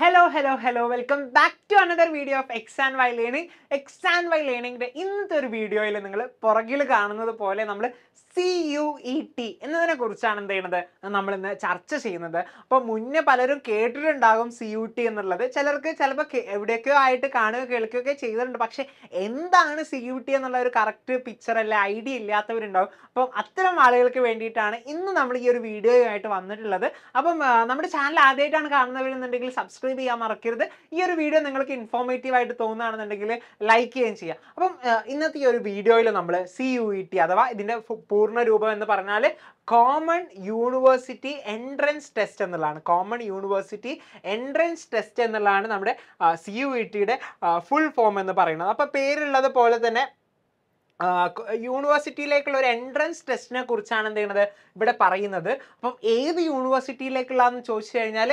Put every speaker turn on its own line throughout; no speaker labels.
hello hello hello welcome back to another video of X and Y learning X and Y ലേണിംഗിൻ്റെ ഇന്നത്തെ ഒരു വീഡിയോയിൽ നിങ്ങൾ പുറകിൽ കാണുന്നത് പോലെ നമ്മൾ സി യു ഇ ടി എന്നതിനെ കുറിച്ചാണ് എന്ത് ചെയ്യുന്നത് നമ്മൾ ഇന്ന് ചർച്ച ചെയ്യുന്നത് അപ്പോൾ മുന്നേ പലരും കേട്ടിട്ടുണ്ടാകും സി യു ടി എന്നുള്ളത് ചിലർക്ക് ചിലപ്പോൾ എവിടെയൊക്കെയോ ആയിട്ട് കാണുക കേൾക്കുകയൊക്കെ ചെയ്തിട്ടുണ്ട് പക്ഷേ എന്താണ് സി യു ടി എന്നുള്ള ഒരു കറക്റ്റ് പിക്ചർ അല്ലെ ഐഡിയ ഇല്ലാത്തവരുണ്ടാവും അപ്പം അത്തരം ആളുകൾക്ക് വേണ്ടിയിട്ടാണ് ഇന്ന് നമ്മൾ ഈ ഒരു വീഡിയോയുമായിട്ട് വന്നിട്ടുള്ളത് അപ്പം നമ്മുടെ ചാനൽ ആദ്യമായിട്ടാണ് കാണുന്നവരെന്നുണ്ടെങ്കിൽ സബ്സ്ക്രൈബ് ചെയ്യാൻ മറക്കരുത് ഈ ഒരു വീഡിയോ നിങ്ങൾക്ക് ഇൻഫോർമേറ്റീവ് ആയിട്ട് തോന്നുകയാണെന്നുണ്ടെങ്കിൽ ലൈക്ക് ചെയ്യുകയും ചെയ്യാം അപ്പം ഇന്നത്തെ ഈ ഒരു വീഡിയോയിൽ നമ്മൾ സി യു ഇ ടി അഥവാ ഇതിൻ്റെ പൂർണ്ണരൂപം എന്ന് പറഞ്ഞാൽ കോമൺ യൂണിവേഴ്സിറ്റി എൻട്രൻസ് ടെസ്റ്റ് എന്നുള്ളതാണ് കോമൺ യൂണിവേഴ്സിറ്റി എൻട്രൻസ് ടെസ്റ്റ് എന്നുള്ളതാണ് നമ്മുടെ സി യു ഇ ടിയുടെ ഫുൾ ഫോം എന്ന് പറയുന്നത് അപ്പോൾ പേരുള്ളത് പോലെ തന്നെ യൂണിവേഴ്സിറ്റിയിലേക്കുള്ള ഒരു എൻട്രൻസ് ടെസ്റ്റിനെ കുറിച്ചാണ് എന്ത് ചെയ്യുന്നത് ഇവിടെ പറയുന്നത് അപ്പം ഏത് യൂണിവേഴ്സിറ്റിയിലേക്കുള്ളതെന്ന് ചോദിച്ചു കഴിഞ്ഞാൽ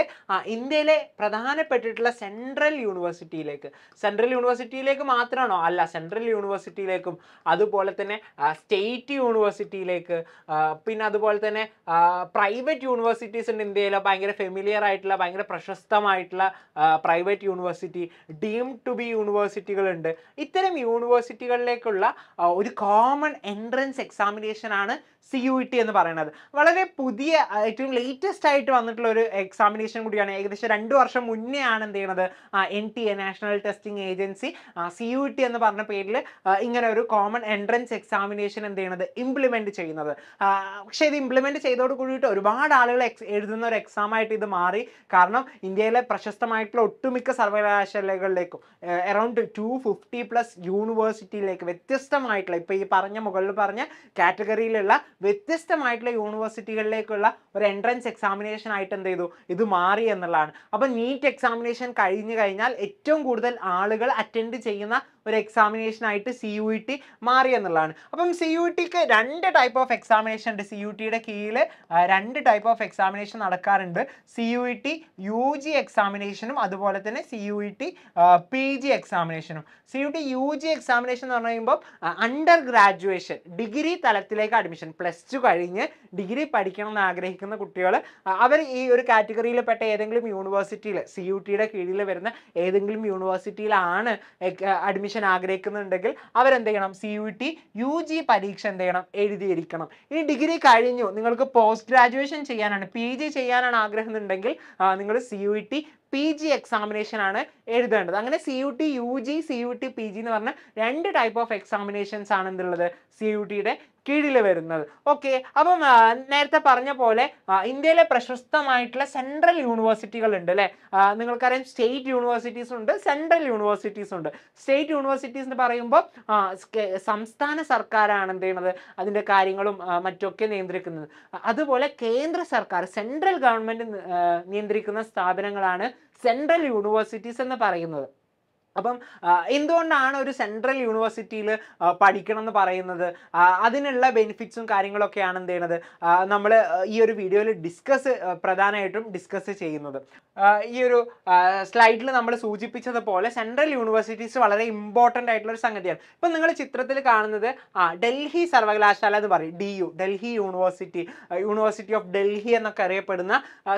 ഇന്ത്യയിലെ പ്രധാനപ്പെട്ടിട്ടുള്ള സെൻട്രൽ യൂണിവേഴ്സിറ്റിയിലേക്ക് സെൻട്രൽ യൂണിവേഴ്സിറ്റിയിലേക്ക് മാത്രമാണോ അല്ല സെൻട്രൽ യൂണിവേഴ്സിറ്റിയിലേക്കും അതുപോലെ തന്നെ സ്റ്റേറ്റ് യൂണിവേഴ്സിറ്റിയിലേക്ക് പിന്നെ അതുപോലെ തന്നെ പ്രൈവറ്റ് യൂണിവേഴ്സിറ്റീസ് ഉണ്ട് ഇന്ത്യയിൽ ഭയങ്കര ഫെമിലിയർ ആയിട്ടുള്ള ഭയങ്കര പ്രശസ്തമായിട്ടുള്ള private university deem to be യൂണിവേഴ്സിറ്റികളുണ്ട് ഇത്തരം യൂണിവേഴ്സിറ്റികളിലേക്കുള്ള ഒരു കോമൺ എൻട്രൻസ് എക്സാമിനേഷൻ ആണ് സി യു ടി എന്ന് പറയുന്നത് വളരെ പുതിയ ഏറ്റവും ലേറ്റസ്റ്റ് ആയിട്ട് വന്നിട്ടുള്ള ഒരു എക്സാമിനേഷൻ കൂടിയാണ് ഏകദേശം രണ്ട് വർഷം മുന്നേ ആണ് എന്ത് ചെയ്യുന്നത് N T A national testing agency C U T എന്ന് പറഞ്ഞ പേരിൽ ഇങ്ങനെ ഒരു കോമൺ എൻട്രൻസ് എക്സാമിനേഷൻ എന്ത് ചെയ്യുന്നത് ഇംപ്ലിമെൻറ്റ് ചെയ്യുന്നത് പക്ഷേ ഇത് ഇംപ്ലിമെൻറ്റ് ചെയ്തോട് കൂടിയിട്ട് ഒരുപാട് ആളുകൾ എഴുതുന്ന ഒരു എക്സാമായിട്ട് ഇത് മാറി കാരണം ഇന്ത്യയിലെ പ്രശസ്തമായിട്ടുള്ള ഒട്ടുമിക്ക സർവകലാശാലകളിലേക്കും അറൗണ്ട് ടു ഫിഫ്റ്റി പ്ലസ് യൂണിവേഴ്സിറ്റിയിലേക്ക് വ്യത്യസ്തമായിട്ടുള്ള ഇപ്പോൾ ഈ പറഞ്ഞ മുകളിൽ പറഞ്ഞ കാറ്റഗറിയിലുള്ള വ്യത്യസ്തമായിട്ടുള്ള യൂണിവേഴ്സിറ്റികളിലേക്കുള്ള ഒരു എൻട്രൻസ് എക്സാമിനേഷൻ ആയിട്ട് എന്ത് ചെയ്തു ഇത് മാറി എന്നുള്ളതാണ് അപ്പം നീറ്റ് എക്സാമിനേഷൻ കഴിഞ്ഞു കഴിഞ്ഞാൽ ഏറ്റവും കൂടുതൽ ആളുകൾ അറ്റൻഡ് ചെയ്യുന്ന ഒരു ആയിട്ട് സി യു ടി മാറി എന്നുള്ളതാണ് അപ്പം സി യു ടിക്ക് രണ്ട് ടൈപ്പ് ഓഫ് എക്സാമിനേഷൻ ഉണ്ട് സി യു ടിയുടെ കീഴിൽ രണ്ട് ടൈപ്പ് ഓഫ് എക്സാമിനേഷൻ നടക്കാറുണ്ട് C U T U G എക്സാമിനേഷനും അതുപോലെ തന്നെ C U T P G എക്സാമിനേഷനും C U T U G examination എന്ന് പറഞ്ഞു കഴിയുമ്പോൾ അണ്ടർ ഗ്രാജുവേഷൻ ഡിഗ്രി തലത്തിലേക്ക് അഡ്മിഷൻ പ്ലസ് ടു കഴിഞ്ഞ് ഡിഗ്രി പഠിക്കണം എന്ന് ആഗ്രഹിക്കുന്ന കുട്ടികൾ അവർ ഈ ഒരു കാറ്റഗറിയിൽ പെട്ട ഏതെങ്കിലും യൂണിവേഴ്സിറ്റിയിൽ സി യു ടിയുടെ കീഴിൽ വരുന്ന ഏതെങ്കിലും യൂണിവേഴ്സിറ്റിയിലാണ് അഡ്മിഷൻ അഡ്മിഷൻ ആഗ്രഹിക്കുന്നുണ്ടെങ്കിൽ അവരെന്ത് ചെയ്യണം C U T U G പരീക്ഷ എന്ത് ചെയ്യണം എഴുതിയിരിക്കണം ഇനി ഡിഗ്രി കഴിഞ്ഞു നിങ്ങൾക്ക് പോസ്റ്റ് ഗ്രാജുവേഷൻ ചെയ്യാനാണ് പി ജി ചെയ്യാനാണ് ആഗ്രഹം എന്നുണ്ടെങ്കിൽ നിങ്ങൾ C U T P G examination ആണ് എഴുതേണ്ടത് അങ്ങനെ C U T U G C U T P G എന്ന് പറഞ്ഞ രണ്ട് ടൈപ്പ് ഓഫ് എക്സാമിനേഷൻസ് ആണ് എന്തുള്ളത് സി യു ടിയുടെ കീഴിൽ വരുന്നത് ഓക്കെ അപ്പം നേരത്തെ പറഞ്ഞ പോലെ ഇന്ത്യയിലെ പ്രശസ്തമായിട്ടുള്ള സെൻട്രൽ യൂണിവേഴ്സിറ്റികൾ ഉണ്ട് അല്ലേ നിങ്ങൾക്കറിയാം സ്റ്റേറ്റ് യൂണിവേഴ്സിറ്റീസ് ഉണ്ട് സെൻട്രൽ യൂണിവേഴ്സിറ്റീസ് ഉണ്ട് സ്റ്റേറ്റ് യൂണിവേഴ്സിറ്റീസ് എന്ന് പറയുമ്പോൾ സംസ്ഥാന സർക്കാരാണ് എന്ത് ചെയ്യണത് അതിൻ്റെ കാര്യങ്ങളും മറ്റൊക്കെ നിയന്ത്രിക്കുന്നത് അതുപോലെ കേന്ദ്ര സർക്കാർ സെൻട്രൽ ഗവൺമെൻറ് നിയന്ത്രിക്കുന്ന സ്ഥാപനങ്ങളാണ് സെൻട്രൽ യൂണിവേഴ്സിറ്റീസ് എന്ന് പറയുന്നത് അപ്പം എന്തുകൊണ്ടാണ് ഒരു സെൻട്രൽ യൂണിവേഴ്സിറ്റിയിൽ പഠിക്കണം എന്ന് പറയുന്നത് അതിനുള്ള ബെനിഫിറ്റ്സും കാര്യങ്ങളൊക്കെയാണ് എന്ത് ചെയ്യണത് നമ്മൾ ഈ ഒരു വീഡിയോയിൽ ഡിസ്കസ് പ്രധാനമായിട്ടും ഡിസ്കസ് ചെയ്യുന്നത് ഈ ഒരു സ്ലൈഡിൽ നമ്മൾ സൂചിപ്പിച്ചതുപോലെ സെൻട്രൽ യൂണിവേഴ്സിറ്റീസ് വളരെ ഇമ്പോർട്ടൻ്റ് ആയിട്ടുള്ള ഒരു സംഗതിയാണ് ഇപ്പം നിങ്ങൾ ചിത്രത്തിൽ കാണുന്നത് ആ ഡൽഹി സർവകലാശാല എന്ന് പറയും D U Delhi university university of Delhi എന്നൊക്കെ അറിയപ്പെടുന്ന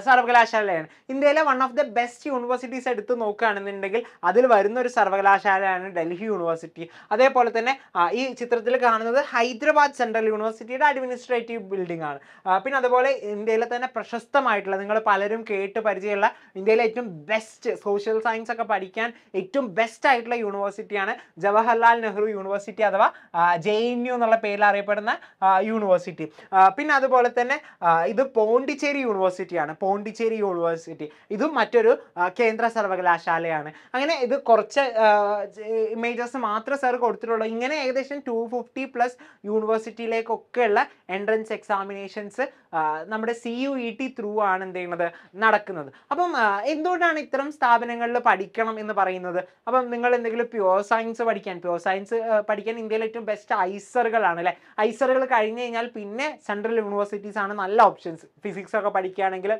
സർവകലാശാലയാണ് ഇന്ത്യയിലെ one of the best universities എടുത്ത് നോക്കുകയാണെന്നുണ്ടെങ്കിൽ അതിൽ വരുന്ന ഒരു സർവകലാശാലയാണ് ഡൽഹി യൂണിവേഴ്സിറ്റി അതേപോലെ തന്നെ ഈ ചിത്രത്തിൽ കാണുന്നത് ഹൈദരാബാദ് സെൻട്രൽ യൂണിവേഴ്സിറ്റിയുടെ അഡ്മിനിസ്ട്രേറ്റീവ് ബിൽഡിംഗ് ആണ് പിന്നെ അതുപോലെ ഇന്ത്യയിലെ തന്നെ പ്രശസ്തമായിട്ടുള്ള നിങ്ങൾ പലരും കേട്ട് പരിചയമുള്ള ഇന്ത്യയിലെ ഏറ്റവും ബെസ്റ്റ് സോഷ്യൽ സയൻസ് ഒക്കെ പഠിക്കാൻ ഏറ്റവും ബെസ്റ്റ് ആയിട്ടുള്ള യൂണിവേഴ്സിറ്റിയാണ് ജവഹർലാൽ നെഹ്റു യൂണിവേഴ്സിറ്റി അഥവാ ജെ എൻ യു എന്നുള്ള പേരിൽ അറിയപ്പെടുന്ന യൂണിവേഴ്സിറ്റി പിന്നെ അതുപോലെ തന്നെ ഇത് പോണ്ടിച്ചേരി യൂണിവേഴ്സിറ്റിയാണ് പോണ്ടിച്ചേരി യൂണിവേഴ്സിറ്റി ഇതും മറ്റൊരു കേന്ദ്ര സർവകലാശാലയാണ് അങ്ങനെ ഇത് കുറച്ച് കുറച്ച് ഇമേജസ് മാത്രമേ സാർ കൊടുത്തിട്ടുള്ളൂ ഇങ്ങനെ ഏകദേശം ടു ഫിഫ്റ്റി പ്ലസ് യൂണിവേഴ്സിറ്റിയിലേക്കൊക്കെയുള്ള എൻട്രൻസ് എക്സാമിനേഷൻസ് നമ്മുടെ C U E T through ആണ് എന്ത് ചെയ്യുന്നത് നടക്കുന്നത് അപ്പം എന്തുകൊണ്ടാണ് ഇത്തരം സ്ഥാപനങ്ങളിൽ പഠിക്കണം എന്ന് പറയുന്നത് അപ്പം നിങ്ങൾ എന്തെങ്കിലും പ്യുവർ സയൻസ് പഠിക്കാൻ പ്യുവർ സയൻസ് പഠിക്കാൻ ഇന്ത്യയിലെ ഏറ്റവും ബെസ്റ്റ് ഐസറുകളാണ് അല്ലേ ഐസറുകൾ കഴിഞ്ഞ് കഴിഞ്ഞാൽ പിന്നെ സെൻട്രൽ യൂണിവേഴ്സിറ്റീസ് ആണ് നല്ല ഓപ്ഷൻസ് ഫിസിക്സ് ഒക്കെ പഠിക്കുകയാണെങ്കിൽ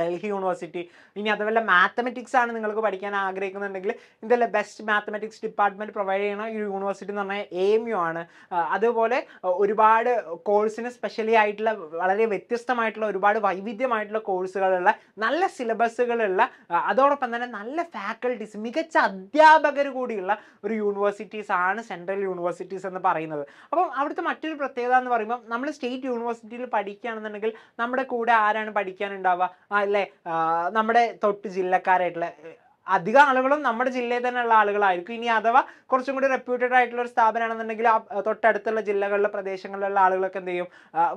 ഡൽഹി യൂണിവേഴ്സിറ്റി ഇനി അതുപോലെ മാത്തമെറ്റിക്സ് ആണ് നിങ്ങൾക്ക് പഠിക്കാൻ ആഗ്രഹിക്കുന്നുണ്ടെങ്കിൽ ഇതിലെ ബെസ്റ്റ് മാത്തമെറ്റിക്സ് ഡിപ്പാർട്ട്മെൻറ്റ് പ്രൊവൈഡ് ചെയ്യണ ഈ യൂണിവേഴ്സിറ്റി എന്ന് പറഞ്ഞാൽ എ എം യു ആണ് അതുപോലെ ഒരുപാട് കോഴ്സിന് സ്പെഷ്യലി ആയിട്ടുള്ള വളരെ വ്യത്യസ്തമായിട്ടുള്ള ഒരുപാട് വൈവിധ്യമായിട്ടുള്ള കോഴ്സുകളുള്ള നല്ല സിലബസുകളുള്ള അതോടൊപ്പം തന്നെ നല്ല ഫാക്കൽറ്റീസ് മികച്ച അധ്യാപകർ കൂടിയുള്ള ഒരു യൂണിവേഴ്സിറ്റീസ് ആണ് സെൻട്രൽ യൂണിവേഴ്സിറ്റീസ് എന്ന് പറയുന്നത് അപ്പം അവിടുത്തെ മറ്റൊരു പ്രത്യേകത എന്ന് പറയുമ്പോൾ നമ്മൾ സ്റ്റേറ്റ് യൂണിവേഴ്സിറ്റിയിൽ പഠിക്കുകയാണെന്നുണ്ടെങ്കിൽ നമ്മുടെ കൂടെ ആരാണ് പഠിക്കാനുണ്ടാവുക അല്ലേ നമ്മുടെ തൊട്ട് ജില്ലക്കാരായിട്ടുള്ള അധികം ആളുകളും നമ്മുടെ ജില്ലയിൽ തന്നെയുള്ള ആളുകളായിരിക്കും ഇനി അഥവാ കുറച്ചും കൂടി റെപ്യൂട്ടഡ് ആയിട്ടുള്ള ഒരു സ്ഥാപനമാണെന്നുണ്ടെങ്കിൽ തൊട്ടടുത്തുള്ള ജില്ലകളിലെ പ്രദേശങ്ങളിലുള്ള ആളുകളൊക്കെ എന്ത് ചെയ്യും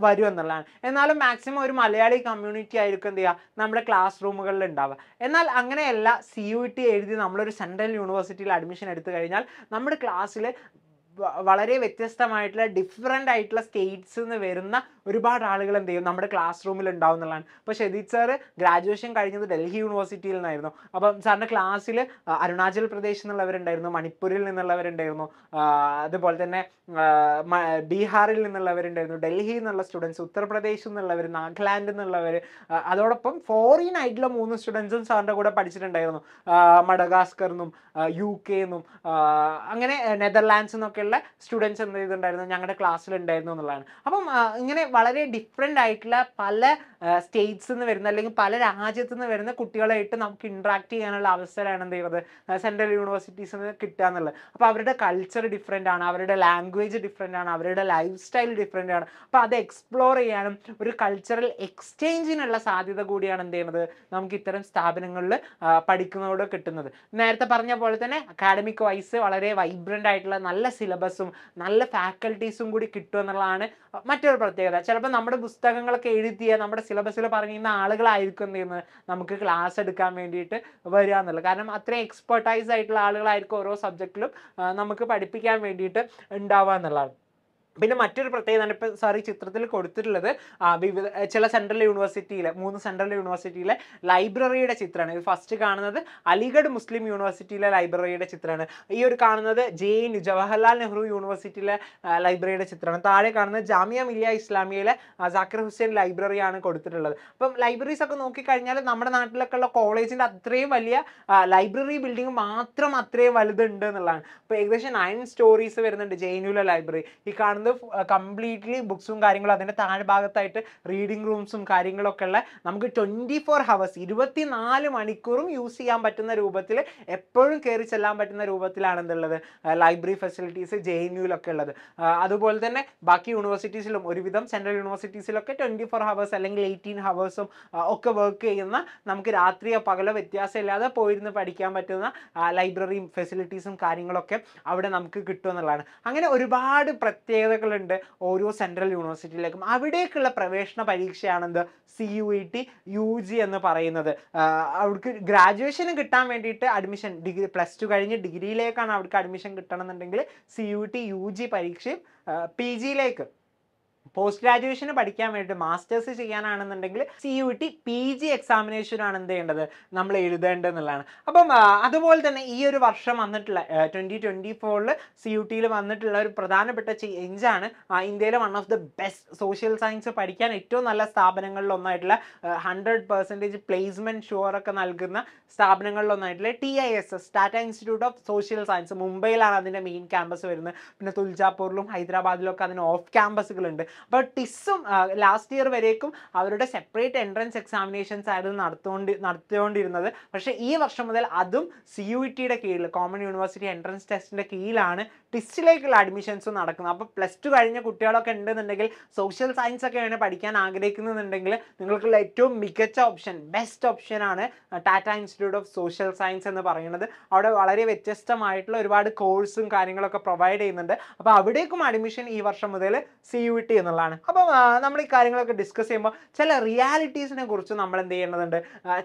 വരും എന്നുള്ളതാണ് എന്നാലും മാക്സിമം ഒരു മലയാളി കമ്മ്യൂണിറ്റി ആയിരിക്കും എന്ത് ചെയ്യുക നമ്മുടെ ക്ലാസ് റൂമുകളിൽ ഉണ്ടാവുക എന്നാൽ അങ്ങനെയല്ല സി യു ടി എഴുതി നമ്മളൊരു സെൻട്രൽ യൂണിവേഴ്സിറ്റിയിൽ അഡ്മിഷൻ എടുത്തു കഴിഞ്ഞാൽ നമ്മുടെ ക്ലാസ്സിൽ വളരെ വ്യത്യസ്തമായിട്ടുള്ള ഡിഫറെൻ്റ് ആയിട്ടുള്ള സ്റ്റേറ്റ്സിൽ നിന്ന് വരുന്ന ഒരുപാട് ആളുകൾ എന്ത് ചെയ്യും നമ്മുടെ ക്ലാസ് റൂമിൽ ഉണ്ടാവും എന്നുള്ളതാണ് അപ്പോൾ ഷെദീദ് സാറ് ഗ്രാജുവേഷൻ കഴിഞ്ഞത് ഡൽഹി യൂണിവേഴ്സിറ്റിയിൽ നിന്നായിരുന്നു അപ്പം സാറിൻ്റെ ക്ലാസ്സിൽ അരുണാചൽ പ്രദേശിൽ നിന്നുള്ളവരുണ്ടായിരുന്നു മണിപ്പൂരിൽ നിന്നുള്ളവരുണ്ടായിരുന്നു അതുപോലെ തന്നെ ബീഹാറിൽ നിന്നുള്ളവരുണ്ടായിരുന്നു ഡൽഹിയിൽ നിന്നുള്ള സ്റ്റുഡൻസ് ഉത്തർപ്രദേശിൽ നിന്നുള്ളവർ നാഗാലാൻഡിൽ നിന്നുള്ളവർ അതോടൊപ്പം ഫോറിൻ ആയിട്ടുള്ള മൂന്ന് സ്റ്റുഡൻസും സാറിൻ്റെ കൂടെ പഠിച്ചിട്ടുണ്ടായിരുന്നു മഡഗാസ്കറിൽ യു കെ എന്നും അങ്ങനെ നെതർലാൻഡ്സ് എന്നൊക്കെ കോളേജുകളിലെ സ്റ്റുഡൻസ് എന്ത് ചെയ്തിട്ടുണ്ടായിരുന്നു ഞങ്ങളുടെ ക്ലാസ്സിൽ ഉണ്ടായിരുന്നു എന്നുള്ളതാണ് അപ്പം ഇങ്ങനെ വളരെ ഡിഫറെൻ്റ് ആയിട്ടുള്ള പല സ്റ്റേറ്റ്സ് നിന്ന് വരുന്ന അല്ലെങ്കിൽ പല രാജ്യത്ത് നിന്ന് വരുന്ന കുട്ടികളായിട്ട് നമുക്ക് ഇൻട്രാക്ട് ചെയ്യാനുള്ള അവസരമാണ് എന്ത് ചെയ്യുന്നത് സെൻട്രൽ യൂണിവേഴ്സിറ്റീസിൽ നിന്ന് കിട്ടുക എന്നുള്ളത് അപ്പോൾ അവരുടെ കൾച്ചർ ഡിഫറെൻ്റ് ആണ് അവരുടെ ലാംഗ്വേജ് ഡിഫറെൻ്റ് ആണ് അവരുടെ ലൈഫ് സ്റ്റൈൽ ഡിഫറെൻ്റ് ആണ് അപ്പോൾ അത് എക്സ്പ്ലോർ ചെയ്യാനും ഒരു കൾച്ചറൽ എക്സ്ചേഞ്ചിനുള്ള സാധ്യത കൂടിയാണ് എന്ത് ചെയ്യുന്നത് നമുക്ക് ഇത്തരം സ്ഥാപനങ്ങളിൽ പഠിക്കുന്നതോടെ കിട്ടുന്നത് നേരത്തെ പറഞ്ഞ പോലെ തന്നെ അക്കാഡമിക് വൈസ് വളരെ വൈബ്രൻ്റ് ആയിട്ടുള്ള നല്ല സിലബസ് സിലബസും നല്ല ഫാക്കൽറ്റീസും കൂടി കിട്ടും എന്നുള്ളതാണ് മറ്റൊരു പ്രത്യേകത ചിലപ്പോൾ നമ്മുടെ പുസ്തകങ്ങളൊക്കെ എഴുതിയ നമ്മുടെ സിലബസിൽ പറഞ്ഞിരുന്ന ആളുകളായിരിക്കും എന്ത് ചെയ്യുന്നത് നമുക്ക് ക്ലാസ് എടുക്കാൻ വേണ്ടിയിട്ട് വരിക എന്നുള്ളത് കാരണം അത്രയും എക്സ്പെർട്ടൈസ് ആയിട്ടുള്ള ആളുകളായിരിക്കും ഓരോ സബ്ജക്റ്റിലും നമുക്ക് പഠിപ്പിക്കാൻ വേണ്ടിയിട്ട് ഉണ്ടാവുക എന്നുള്ളതാണ് പിന്നെ മറ്റൊരു പ്രത്യേകതയാണ് ഇപ്പോൾ സാർ ഈ ചിത്രത്തിൽ കൊടുത്തിട്ടുള്ളത് വിവിധ ചില സെൻട്രൽ യൂണിവേഴ്സിറ്റിയിലെ മൂന്ന് സെൻട്രൽ യൂണിവേഴ്സിറ്റിയിലെ ലൈബ്രറിയുടെ ചിത്രമാണ് ഇത് ഫസ്റ്റ് കാണുന്നത് അലിഗഡ് മുസ്ലിം യൂണിവേഴ്സിറ്റിയിലെ ലൈബ്രറിയുടെ ചിത്രമാണ് ഈ ഒരു കാണുന്നത് ജെ എൻ ജവഹർലാൽ നെഹ്റു യൂണിവേഴ്സിറ്റിയിലെ ലൈബ്രറിയുടെ ചിത്രമാണ് താഴെ കാണുന്നത് ജാമിയ മില്ലിയ ഇസ്ലാമിയയിലെ ജാക്കിർ ഹുസൈൻ ലൈബ്രറിയാണ് കൊടുത്തിട്ടുള്ളത് അപ്പം ലൈബ്രറീസ് ഒക്കെ നോക്കിക്കഴിഞ്ഞാൽ നമ്മുടെ നാട്ടിലൊക്കെ ഉള്ള കോളേജിൻ്റെ അത്രയും വലിയ ലൈബ്രറി ബിൽഡിംഗ് മാത്രം അത്രയും വലുതുണ്ട് എന്നുള്ളതാണ് അപ്പോൾ ഏകദേശം നയൻ സ്റ്റോറീസ് വരുന്നുണ്ട് ജെ എൻ യുലെ ലൈബ്രറി ഈ കാണുന്ന വരുന്നത് കംപ്ലീറ്റ്ലി ബുക്സും കാര്യങ്ങളും അതിൻ്റെ താഴെ ഭാഗത്തായിട്ട് റീഡിംഗ് റൂംസും കാര്യങ്ങളൊക്കെ ഉള്ള നമുക്ക് ട്വൻറ്റി ഫോർ ഹവേഴ്സ് ഇരുപത്തിനാല് മണിക്കൂറും യൂസ് ചെയ്യാൻ പറ്റുന്ന രൂപത്തിൽ എപ്പോഴും കയറി ചെല്ലാൻ പറ്റുന്ന രൂപത്തിലാണ് എന്തുള്ളത് ലൈബ്രറി ഫെസിലിറ്റീസ് ജെ എൻ യുയിലൊക്കെ ഉള്ളത് അതുപോലെ തന്നെ ബാക്കി യൂണിവേഴ്സിറ്റീസിലും ഒരുവിധം സെൻട്രൽ യൂണിവേഴ്സിറ്റീസിലൊക്കെ ട്വൻറ്റി ഫോർ ഹവേഴ്സ് അല്ലെങ്കിൽ എയ്റ്റീൻ ഹവേഴ്സും ഒക്കെ വർക്ക് ചെയ്യുന്ന നമുക്ക് രാത്രിയോ പകലോ വ്യത്യാസമില്ലാതെ പോയിരുന്ന് പഠിക്കാൻ പറ്റുന്ന ലൈബ്രറിയും ഫെസിലിറ്റീസും കാര്യങ്ങളൊക്കെ അവിടെ നമുക്ക് കിട്ടുമെന്നുള്ളതാണ് അങ്ങനെ ഒരുപാട് പ്രത്യേകത സാധ്യതകളുണ്ട് ഓരോ സെൻട്രൽ യൂണിവേഴ്സിറ്റിയിലേക്കും അവിടേക്കുള്ള പ്രവേശന പരീക്ഷയാണെന്ത് C U E T U G എന്ന് പറയുന്നത് അവർക്ക് ഗ്രാജുവേഷന് കിട്ടാൻ വേണ്ടിയിട്ട് അഡ്മിഷൻ ഡിഗ്രി പ്ലസ് ടു കഴിഞ്ഞ് ഡിഗ്രിയിലേക്കാണ് അവർക്ക് അഡ്മിഷൻ കിട്ടണമെന്നുണ്ടെങ്കിൽ C U T U G പരീക്ഷയും പി ജിയിലേക്ക് പോസ്റ്റ് ഗ്രാജുവേഷന് പഠിക്കാൻ വേണ്ടി മാസ്റ്റേഴ്സ് ചെയ്യാനാണെന്നുണ്ടെങ്കിൽ C U T P G എക്സാമിനേഷനാണ് എന്ത് ചെയ്യേണ്ടത് നമ്മൾ എഴുതേണ്ടത് എന്നുള്ളതാണ് അപ്പം അതുപോലെ തന്നെ ഈ ഒരു വർഷം വന്നിട്ടുള്ള ട്വന്റി ട്വന്റി ഫോറില് സി യു ടിയിൽ വന്നിട്ടുള്ള ഒരു പ്രധാനപ്പെട്ട ചേഞ്ചാണ് ഇന്ത്യയിലെ one of the best social science പഠിക്കാൻ ഏറ്റവും നല്ല സ്ഥാപനങ്ങളിലൊന്നായിട്ടുള്ള ഹൺഡ്രഡ് പെർസെൻറ്റേജ് പ്ലേസ്മെന്റ് ഷുവർ ഒക്കെ നൽകുന്ന സ്ഥാപനങ്ങളിലൊന്നായിട്ടുള്ള T I S S Tata institute of social science മുംബൈയിലാണ് അതിൻ്റെ മെയിൻ ക്യാമ്പസ് വരുന്നത് പിന്നെ തുൽജാപ്പൂറിലും ഹൈദരാബാദിലും ഒക്കെ അതിന് ഓഫ് ക്യാമ്പസുകളുണ്ട് ബട്ട് ടിസ്സും ലാസ്റ്റ് ഇയർ വരേക്കും അവരുടെ സെപ്പറേറ്റ് എൻട്രൻസ് എക്സാമിനേഷൻസ് ആയിരുന്നു നടത്തുകൊണ്ട് നടത്തിക്കൊണ്ടിരുന്നത് പക്ഷേ ഈ വർഷം മുതൽ അതും സി യു ടിയുടെ e കീഴിൽ കോമൺ യൂണിവേഴ്സിറ്റി എൻട്രൻസ് ടെസ്റ്റിൻ്റെ കീഴിലാണ് ടിസ്റ്റിലേക്കുള്ള അഡ്മിഷൻസും നടക്കുന്നത് അപ്പോൾ പ്ലസ് ടു കഴിഞ്ഞ കുട്ടികളൊക്കെ ഉണ്ടെന്നുണ്ടെങ്കിൽ സോഷ്യൽ സയൻസ് ഒക്കെ ആണ് പഠിക്കാൻ ആഗ്രഹിക്കുന്നുണ്ടെങ്കിൽ നിങ്ങൾക്കുള്ള ഏറ്റവും മികച്ച ഓപ്ഷൻ ബെസ്റ്റ് ഓപ്ഷനാണ് Tata institute of social science എന്ന് പറയുന്നത് അവിടെ വളരെ വ്യത്യസ്തമായിട്ടുള്ള ഒരുപാട് കോഴ്സും കാര്യങ്ങളൊക്കെ പ്രൊവൈഡ് ചെയ്യുന്നുണ്ട് അപ്പോൾ അവിടേക്കും അഡ്മിഷൻ ഈ വർഷം മുതൽ സി യു ടി എന്നുള്ളതാണ് അപ്പം നമ്മൾ ഈ കാര്യങ്ങളൊക്കെ ഡിസ്കസ് ചെയ്യുമ്പോൾ ചില റിയാലിറ്റീസിനെ കുറിച്ച് നമ്മൾ എന്ത് ചെയ്യേണ്ടതുണ്ട്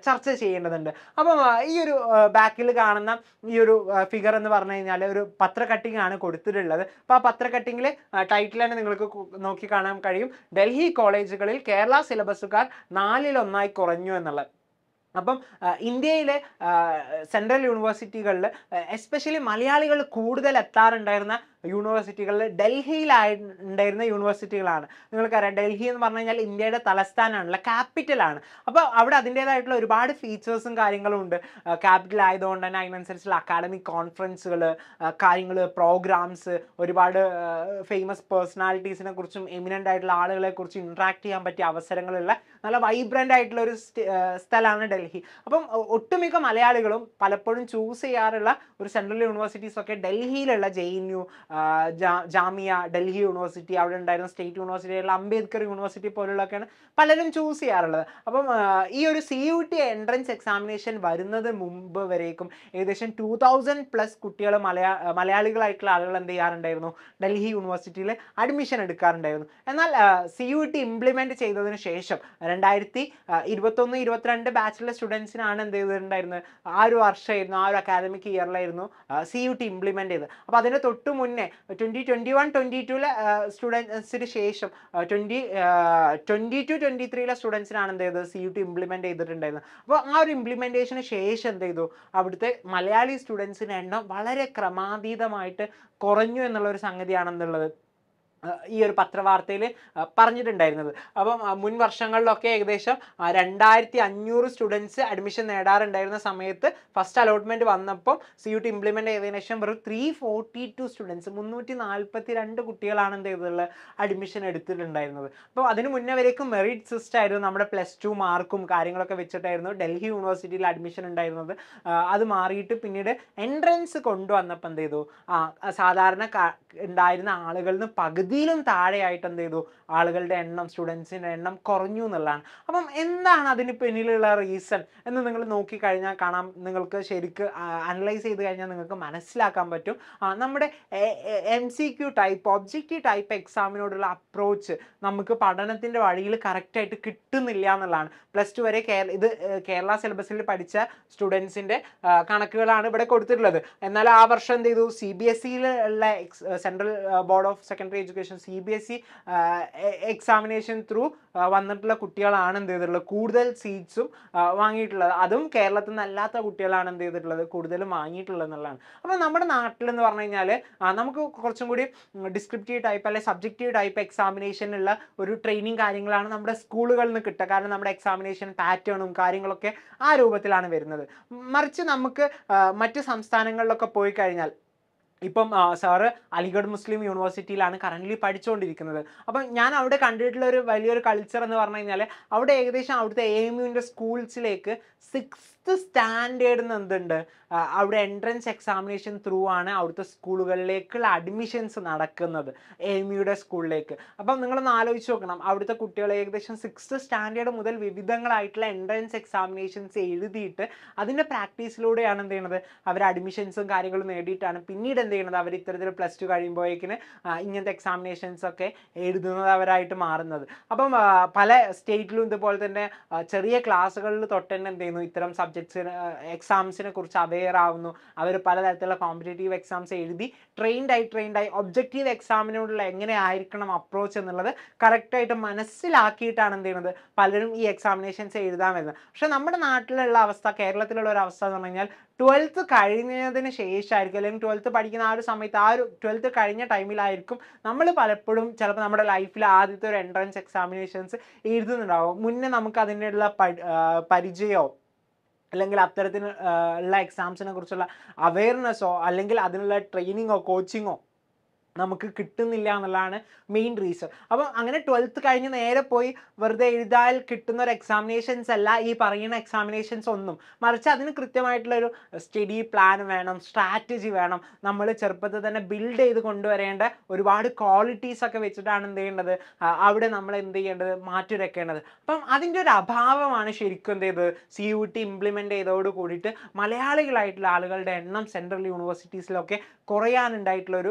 ചർച്ച ചെയ്യേണ്ടതുണ്ട് അപ്പം ഈ ഒരു ബാക്കിൽ കാണുന്ന ഈ ഒരു ഫിഗർ എന്ന് പറഞ്ഞു കഴിഞ്ഞാൽ ഒരു പത്ര കട്ടിംഗ് ആണ് കൊടുത്തിട്ടുള്ളത് അപ്പോൾ ആ പത്ര കട്ടിങ്ങിൽ ടൈറ്റിൽ തന്നെ നിങ്ങൾക്ക് നോക്കി കാണാൻ കഴിയും ഡൽഹി കോളേജുകളിൽ കേരള സിലബസുകാർ നാലിലൊന്നായി കുറഞ്ഞു എന്നുള്ളത് അപ്പം ഇന്ത്യയിലെ സെൻട്രൽ യൂണിവേഴ്സിറ്റികളിൽ എസ്പെഷ്യലി മലയാളികൾ കൂടുതൽ എത്താറുണ്ടായിരുന്ന യൂണിവേഴ്സിറ്റികളിൽ ഡൽഹിയിലായി ഉണ്ടായിരുന്ന യൂണിവേഴ്സിറ്റികളാണ് നിങ്ങൾക്കറിയാം ഡൽഹി എന്ന് പറഞ്ഞു കഴിഞ്ഞാൽ ഇന്ത്യയുടെ തലസ്ഥാനമാണല്ലോ ക്യാപിറ്റലാണ് അപ്പോൾ അവിടെ അതിൻ്റേതായിട്ടുള്ള ഒരുപാട് ഫീച്ചേഴ്സും കാര്യങ്ങളും ഉണ്ട് ക്യാപിറ്റൽ ആയതുകൊണ്ട് തന്നെ അതിനനുസരിച്ചുള്ള അക്കാഡമിക് കോൺഫറൻസുകൾ കാര്യങ്ങൾ പ്രോഗ്രാംസ് ഒരുപാട് ഫേമസ് പേഴ്സണാലിറ്റീസിനെ കുറിച്ചും എമിനൻ്റ് ആയിട്ടുള്ള ആളുകളെ കുറിച്ച് ഇൻട്രാക്ട് ചെയ്യാൻ പറ്റിയ അവസരങ്ങളുള്ള നല്ല വൈബ്രൻ്റ് ആയിട്ടുള്ള ഒരു സ്ഥലമാണ് ഡൽഹി അപ്പം ഒട്ടുമിക്ക മലയാളികളും പലപ്പോഴും ചൂസ് ചെയ്യാറുള്ള ഒരു സെൻട്രൽ യൂണിവേഴ്സിറ്റീസൊക്കെ ഡൽഹിയിലുള്ള J N U Jamia Delhi university അവിടെ ഉണ്ടായിരുന്ന സ്റ്റേറ്റ് യൂണിവേഴ്സിറ്റിയുള്ള അംബേദ്കർ യൂണിവേഴ്സിറ്റി പോലുള്ളതൊക്കെയാണ് പലരും ചൂസ് ചെയ്യാറുള്ളത് അപ്പം ഈ ഒരു C U T entrance examination വരുന്നത് മുമ്പ് വരേക്കും ഏകദേശം ടു തൗസൻഡ് പ്ലസ് കുട്ടികൾ മലയാ മലയാളികളായിട്ടുള്ള ആളുകൾ എന്ത് ചെയ്യാറുണ്ടായിരുന്നു ഡൽഹി യൂണിവേഴ്സിറ്റിയിൽ അഡ്മിഷൻ എടുക്കാറുണ്ടായിരുന്നു എന്നാൽ സി യു ടി ഇംപ്ലിമെൻറ്റ് ചെയ്തതിന് ശേഷം രണ്ടായിരത്തി ഇരുപത്തൊന്ന് ഇരുപത്തിരണ്ട് ബാച്ചിലർ സ്റ്റുഡൻസിനാണ് എന്ത് ചെയ്തിട്ടുണ്ടായിരുന്നത് ആ ഒരു വർഷമായിരുന്നു ആ ഒരു അക്കാദമിക് ഇയറിലായിരുന്നു സി യു ടി ഇംപ്ലിമെൻറ്റ് ചെയ്തത് അപ്പോൾ അതിൻ്റെ തൊട്ട് മുന്നേ തന്നെ ട്വൻറ്റി ട്വൻറ്റി വൺ ട്വൻറ്റി ടുവിലെ സ്റ്റുഡൻസിന് ശേഷം ട്വൻറ്റി ട്വൻറ്റി ടു ട്വൻറ്റി ത്രീയിലെ സ്റ്റുഡൻസിനാണ് എന്ത് ചെയ്തത് സി യു ടി ഇംപ്ലിമെൻറ്റ് ചെയ്തിട്ടുണ്ടായിരുന്നത് അപ്പോൾ ആ ഒരു ഇംപ്ലിമെൻറ്റേഷന് ശേഷം എന്ത് ചെയ്തു അവിടുത്തെ മലയാളി സ്റ്റുഡൻസിൻ്റെ എണ്ണം വളരെ ക്രമാതീതമായിട്ട് കുറഞ്ഞു എന്നുള്ള ഒരു സംഗതിയാണെന്നുള്ളത് ഈ ഒരു പത്രവാർത്തയിൽ പറഞ്ഞിട്ടുണ്ടായിരുന്നത് അപ്പം മുൻ വർഷങ്ങളിലൊക്കെ ഏകദേശം രണ്ടായിരത്തി അഞ്ഞൂറ് സ്റ്റുഡൻസ് അഡ്മിഷൻ നേടാറുണ്ടായിരുന്ന സമയത്ത് ഫസ്റ്റ് അലോട്ട്മെൻറ്റ് വന്നപ്പോൾ സി യു ടി ഇംപ്ലിമെൻ്റ് ശേഷം വെറും ത്രീ ഫോർട്ടി ടു സ്റ്റുഡൻസ് മുന്നൂറ്റി നാൽപ്പത്തി രണ്ട് കുട്ടികളാണ് എന്ത് ചെയ്തിട്ടുള്ളത് അഡ്മിഷൻ എടുത്തിട്ടുണ്ടായിരുന്നത് അപ്പോൾ അതിന് മുന്നേ വരേക്കും മെറിറ്റ് സിസ്റ്റം ആയിരുന്നു നമ്മുടെ പ്ലസ് ടു മാർക്കും കാര്യങ്ങളൊക്കെ വെച്ചിട്ടായിരുന്നു ഡൽഹി യൂണിവേഴ്സിറ്റിയിൽ അഡ്മിഷൻ ഉണ്ടായിരുന്നത് അത് മാറിയിട്ട് പിന്നീട് എൻട്രൻസ് കൊണ്ടുവന്നപ്പോൾ എന്ത് ചെയ്തു സാധാരണ ഉണ്ടായിരുന്ന ആളുകളിൽ നിന്ന് പകുതി പകുതിയിലും താഴെയായിട്ട് എന്ത് ചെയ്തു ആളുകളുടെ എണ്ണം സ്റ്റുഡൻസിൻ്റെ എണ്ണം കുറഞ്ഞു എന്നുള്ളതാണ് അപ്പം എന്താണ് അതിന് പിന്നിലുള്ള റീസൺ എന്ന് നിങ്ങൾ നോക്കിക്കഴിഞ്ഞാൽ കാണാം നിങ്ങൾക്ക് ശരിക്ക് അനലൈസ് ചെയ്ത് കഴിഞ്ഞാൽ നിങ്ങൾക്ക് മനസ്സിലാക്കാൻ പറ്റും നമ്മുടെ M C Q type objective type എക്സാമിനോടുള്ള അപ്രോച്ച് നമുക്ക് പഠനത്തിൻ്റെ വഴിയിൽ കറക്റ്റായിട്ട് കിട്ടുന്നില്ല എന്നുള്ളതാണ് പ്ലസ് ടു വരെ കേരള ഇത് കേരള സിലബസിൽ പഠിച്ച സ്റ്റുഡൻസിൻ്റെ കണക്കുകളാണ് ഇവിടെ കൊടുത്തിട്ടുള്ളത് എന്നാൽ ആ വർഷം എന്ത് ചെയ്തു സി ബി എസ് സിയിലുള്ള central board of secondary education education C B S E examination through വന്നിട്ടുള്ള കുട്ടികളാണ് എന്ത് ചെയ്തിട്ടുള്ളത് കൂടുതൽ സീറ്റ്സും വാങ്ങിയിട്ടുള്ളത് അതും കേരളത്തിൽ നിന്നല്ലാത്ത കുട്ടികളാണ് എന്ത് ചെയ്തിട്ടുള്ളത് കൂടുതലും വാങ്ങിയിട്ടുള്ളത് എന്നുള്ളതാണ് അപ്പോൾ നമ്മുടെ നാട്ടിലെന്ന് പറഞ്ഞു കഴിഞ്ഞാൽ നമുക്ക് കുറച്ചും കൂടി ഡിസ്ക്രിപ്റ്റീവ് ടൈപ്പ് അല്ലെങ്കിൽ സബ്ജക്റ്റീവ് ടൈപ്പ് എക്സാമിനേഷനുള്ള ഒരു ട്രെയിനിങ് കാര്യങ്ങളാണ് നമ്മുടെ സ്കൂളുകളിൽ നിന്ന് കിട്ടുക കാരണം നമ്മുടെ എക്സാമിനേഷൻ പാറ്റേണും കാര്യങ്ങളൊക്കെ ആ രൂപത്തിലാണ് വരുന്നത് മറിച്ച് നമുക്ക് മറ്റ് സംസ്ഥാനങ്ങളിലൊക്കെ പോയി കഴിഞ്ഞാൽ ഇപ്പം സാറ് അലിഗഡ് മുസ്ലിം യൂണിവേഴ്സിറ്റിയിലാണ് കറൻ്റ്ലി പഠിച്ചുകൊണ്ടിരിക്കുന്നത് അപ്പം ഞാൻ അവിടെ കണ്ടിട്ടുള്ള ഒരു വലിയൊരു കൾച്ചർ എന്ന് പറഞ്ഞു കഴിഞ്ഞാൽ അവിടെ ഏകദേശം അവിടുത്തെ എ എം യുവിൻ്റെ സ്കൂൾസിലേക്ക് സിക്സ്ത് സ്റ്റാൻഡേർഡ് നിന്ന് എന്തുണ്ട് അവിടെ എൻട്രൻസ് എക്സാമിനേഷൻ ത്രൂ ആണ് അവിടുത്തെ സ്കൂളുകളിലേക്കുള്ള അഡ്മിഷൻസ് നടക്കുന്നത് എ എം യുടെ സ്കൂളിലേക്ക് അപ്പം നിങ്ങളൊന്ന് ആലോചിച്ച് നോക്കണം അവിടുത്തെ കുട്ടികൾ ഏകദേശം സിക്സ്ത് സ്റ്റാൻഡേർഡ് മുതൽ വിവിധങ്ങളായിട്ടുള്ള എൻട്രൻസ് എക്സാമിനേഷൻസ് എഴുതിയിട്ട് അതിൻ്റെ പ്രാക്ടീസിലൂടെയാണ് എന്ത് ചെയ്യുന്നത് അവർ അഡ്മിഷൻസും കാര്യങ്ങളും നേടിയിട്ടാണ് പിന്നീട് എന്ത് ചെയ്യണത് അവർ ഇത്തരത്തിൽ പ്ലസ് ടു കഴിയുമ്പോഴേക്കിന് ഇങ്ങനത്തെ എക്സാമിനേഷൻസ് ഒക്കെ എഴുതുന്നവരായിട്ട് മാറുന്നത് അപ്പം പല സ്റ്റേറ്റിലും ഇതുപോലെ തന്നെ ചെറിയ ക്ലാസ്സുകളിൽ തൊട്ട് തന്നെ എന്ത് ചെയ്യുന്നു ഇത്തരം സബ്ജക്ട്സിന് എക്സാംസിനെ കുറിച്ച് അവെയർ ആവുന്നു അവർ പലതരത്തിലുള്ള കോമ്പറ്റേറ്റീവ് എക്സാംസ് എഴുതി ട്രെയിൻഡായി ട്രെയിൻഡായി ഒബ്ജക്റ്റീവ് എക്സാമിനോടുള്ള എങ്ങനെ ആയിരിക്കണം അപ്രോച്ച് എന്നുള്ളത് കറക്റ്റായിട്ട് മനസ്സിലാക്കിയിട്ടാണ് എന്ത് ചെയ്യുന്നത് പലരും ഈ എക്സാമിനേഷൻസ് എഴുതാൻ വരുന്നത് പക്ഷേ നമ്മുടെ നാട്ടിലുള്ള അവസ്ഥ കേരളത്തിലുള്ള ഒരു അവസ്ഥ എന്ന് പറഞ്ഞു കഴിഞ്ഞാൽ ട്വൽത്ത് കഴിഞ്ഞതിന് ശേഷമായിരിക്കും അല്ലെങ്കിൽ ട്വൽത്ത് പഠിക്കുന്ന ആ ഒരു സമയത്ത് ആ ഒരു ട്വൽത്ത് കഴിഞ്ഞ ടൈമിലായിരിക്കും നമ്മൾ പലപ്പോഴും ചിലപ്പോൾ നമ്മുടെ ലൈഫിൽ ആദ്യത്തെ ഒരു എൻട്രൻസ് എക്സാമിനേഷൻസ് എഴുതുന്നുണ്ടാവും മുന്നേ നമുക്ക് അതിനുള്ള പരിചയമോ അല്ലെങ്കിൽ അത്തരത്തിലുള്ള എക്സാംസിനെ കുറിച്ചുള്ള അവയർനെസ്സോ അല്ലെങ്കിൽ അതിനുള്ള ട്രെയിനിങ്ങോ കോച്ചിങ്ങോ നമുക്ക് കിട്ടുന്നില്ല എന്നുള്ളതാണ് മെയിൻ റീസൺ അപ്പം അങ്ങനെ ട്വൽത്ത് കഴിഞ്ഞ് നേരെ പോയി വെറുതെ എഴുതാൽ കിട്ടുന്ന ഒരു എക്സാമിനേഷൻസ് അല്ല ഈ പറയുന്ന എക്സാമിനേഷൻസ് ഒന്നും മറിച്ച് അതിന് കൃത്യമായിട്ടുള്ള ഒരു സ്റ്റഡി പ്ലാൻ വേണം സ്ട്രാറ്റജി വേണം നമ്മൾ ചെറുപ്പത്തിൽ തന്നെ ബിൽഡ് ചെയ്ത് കൊണ്ടുവരേണ്ട ഒരുപാട് ക്വാളിറ്റീസ് ഒക്കെ വെച്ചിട്ടാണ് എന്ത് ചെയ്യേണ്ടത് അവിടെ നമ്മൾ എന്ത് ചെയ്യേണ്ടത് മാറ്റി വെക്കേണ്ടത് അപ്പം അതിൻ്റെ ഒരു അഭാവമാണ് ശരിക്കും എന്ത് ചെയ്തത് സി യു ടി ഇംപ്ലിമെൻ്റ് ചെയ്തതോട് കൂടിയിട്ട് മലയാളികളായിട്ടുള്ള ആളുകളുടെ എണ്ണം സെൻട്രൽ യൂണിവേഴ്സിറ്റീസിലൊക്കെ കുറയാനുണ്ടായിട്ടുള്ളൊരു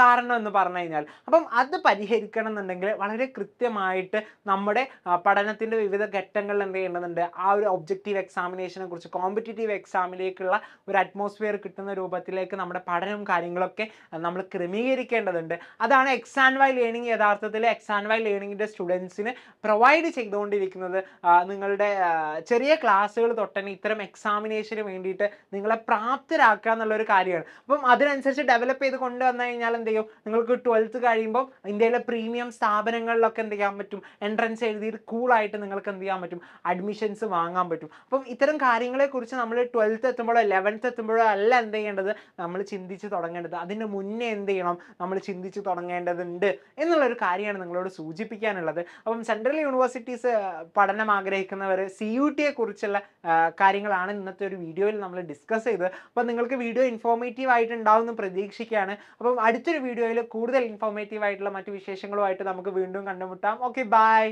കാരണം കാരണം എന്ന് പറഞ്ഞു കഴിഞ്ഞാൽ അപ്പം അത് പരിഹരിക്കണം എന്നുണ്ടെങ്കിൽ വളരെ കൃത്യമായിട്ട് നമ്മുടെ പഠനത്തിൻ്റെ വിവിധ ഘട്ടങ്ങളിൽ എന്ത് ചെയ്യേണ്ടതുണ്ട് ആ ഒരു ഒബ്ജക്റ്റീവ് എക്സാമിനേഷനെ കുറിച്ച് കോമ്പറ്റേറ്റീവ് എക്സാമിലേക്കുള്ള ഒരു അറ്റ്മോസ്ഫിയർ കിട്ടുന്ന രൂപത്തിലേക്ക് നമ്മുടെ പഠനവും കാര്യങ്ങളൊക്കെ നമ്മൾ ക്രമീകരിക്കേണ്ടതുണ്ട് അതാണ് എക്സ് ആൻഡ് വൈ ലേണിംഗ് യഥാർത്ഥത്തിൽ എക്സ് ആൻഡ് വൈ ലേണിങ്ങിൻ്റെ സ്റ്റുഡൻസിന് പ്രൊവൈഡ് ചെയ്തുകൊണ്ടിരിക്കുന്നത് നിങ്ങളുടെ ചെറിയ ക്ലാസ്സുകൾ തൊട്ടന്നെ ഇത്തരം എക്സാമിനേഷന് വേണ്ടിയിട്ട് നിങ്ങളെ പ്രാപ്തരാക്കുക എന്നുള്ളൊരു കാര്യമാണ് അപ്പം അതിനനുസരിച്ച് ഡെവലപ്പ് ചെയ്ത് കൊണ്ടുവന്നു കഴിഞ്ഞാൽ എന്ത് ചെയ്യും നിങ്ങൾക്ക് ട്വൽത്ത് കഴിയുമ്പോൾ ഇന്ത്യയിലെ പ്രീമിയം സ്ഥാപനങ്ങളിലൊക്കെ എന്ത് ചെയ്യാൻ പറ്റും എൻട്രൻസ് എഴുതിയിട്ട് കൂളായിട്ട് നിങ്ങൾക്ക് എന്ത് ചെയ്യാൻ പറ്റും അഡ്മിഷൻസ് വാങ്ങാൻ പറ്റും അപ്പം ഇത്തരം കാര്യങ്ങളെക്കുറിച്ച് നമ്മൾ ട്വൽത്ത് എത്തുമ്പോഴോ ലെവൻത്ത് എത്തുമ്പോഴോ അല്ല എന്ത് ചെയ്യേണ്ടത് നമ്മൾ ചിന്തിച്ച് തുടങ്ങേണ്ടത് അതിന് മുന്നേ എന്ത് ചെയ്യണം നമ്മൾ ചിന്തിച്ച് തുടങ്ങേണ്ടതുണ്ട് എന്നുള്ളൊരു കാര്യമാണ് നിങ്ങളോട് സൂചിപ്പിക്കാനുള്ളത് അപ്പം സെൻട്രൽ യൂണിവേഴ്സിറ്റീസ് പഠനം ആഗ്രഹിക്കുന്നവർ സി യു ടിയെ കുറിച്ചുള്ള കാര്യങ്ങളാണ് ഇന്നത്തെ ഒരു വീഡിയോയിൽ നമ്മൾ ഡിസ്കസ് ചെയ്തത് അപ്പം നിങ്ങൾക്ക് വീഡിയോ ഇൻഫോർമേറ്റീവ് എന്ന് പ്രതീക്ഷിക്കുകയാണ് അപ്പം അടുത്തൊരു വീഡിയോ വീഡിയോയിൽ കൂടുതൽ ഇൻഫോർമേറ്റീവ് ആയിട്ടുള്ള മറ്റു വിശേഷങ്ങളുമായിട്ട് നമുക്ക് വീണ്ടും കണ്ടുമുട്ടാം ഓക്കെ ബൈ